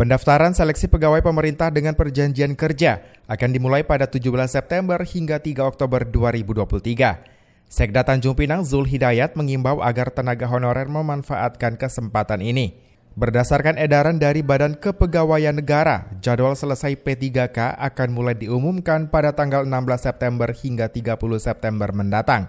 Pendaftaran seleksi pegawai pemerintah dengan perjanjian kerja akan dimulai pada 17 September hingga 3 Oktober 2023. Sekda Tanjung Pinang Zul Hidayat mengimbau agar tenaga honorer memanfaatkan kesempatan ini. Berdasarkan edaran dari Badan Kepegawaian Negara, jadwal selesai P3K akan mulai diumumkan pada tanggal 16 September hingga 30 September mendatang.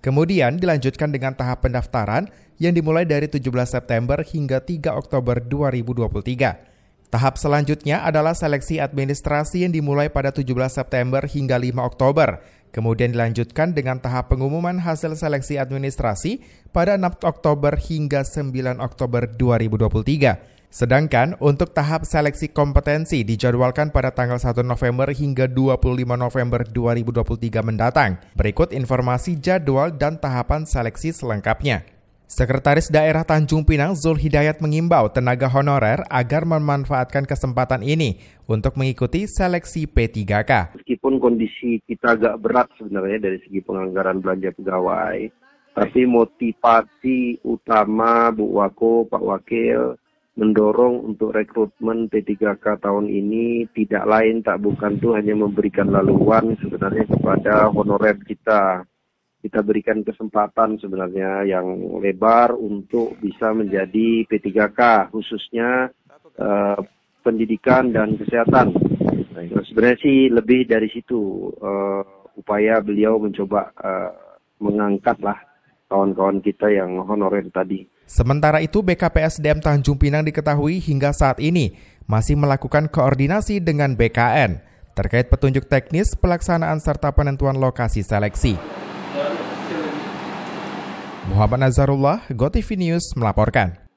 Kemudian dilanjutkan dengan tahap pendaftaran yang dimulai dari 17 September hingga 3 Oktober 2023. Tahap selanjutnya adalah seleksi administrasi yang dimulai pada 17 September hingga 5 Oktober, kemudian dilanjutkan dengan tahap pengumuman hasil seleksi administrasi pada 6 Oktober hingga 9 Oktober 2023. Sedangkan untuk tahap seleksi kompetensi dijadwalkan pada tanggal 1 November hingga 25 November 2023 mendatang. Berikut informasi jadwal dan tahapan seleksi selengkapnya. Sekretaris Daerah Tanjung Pinang Zul Hidayat mengimbau tenaga honorer agar memanfaatkan kesempatan ini untuk mengikuti seleksi P3K. Meskipun kondisi kita agak berat sebenarnya dari segi penganggaran belanja pegawai, tapi motivasi utama Bu Wako, Pak Wakil, mendorong untuk rekrutmen P3K tahun ini tidak lain tak bukan tuh hanya memberikan laluan sebenarnya kepada honorer kita kita berikan kesempatan sebenarnya yang lebar untuk bisa menjadi P3K khususnya uh, pendidikan dan kesehatan. Nah, sebenarnya sih lebih dari situ uh, upaya beliau mencoba uh, mengangkatlah kawan-kawan kita yang honorer tadi. Sementara itu BKPSDM Tanjung Pinang diketahui hingga saat ini masih melakukan koordinasi dengan BKN terkait petunjuk teknis pelaksanaan serta penentuan lokasi seleksi. Muhammad Nazarullah, GoTV News melaporkan.